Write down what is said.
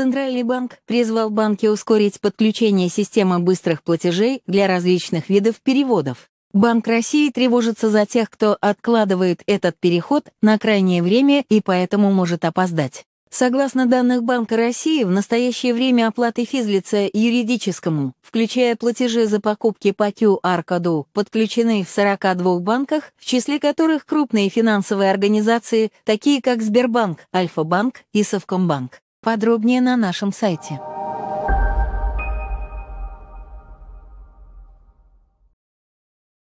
Центральный банк призвал банки ускорить подключение системы быстрых платежей для различных видов переводов. Банк России тревожится за тех, кто откладывает этот переход на крайнее время и поэтому может опоздать. Согласно данных Банка России, в настоящее время оплаты физлица юридическому, включая платежи за покупки по QR-коду, подключены в 42 банках, в числе которых крупные финансовые организации, такие как Сбербанк, Альфа-банк и Совкомбанк. Подробнее на нашем сайте.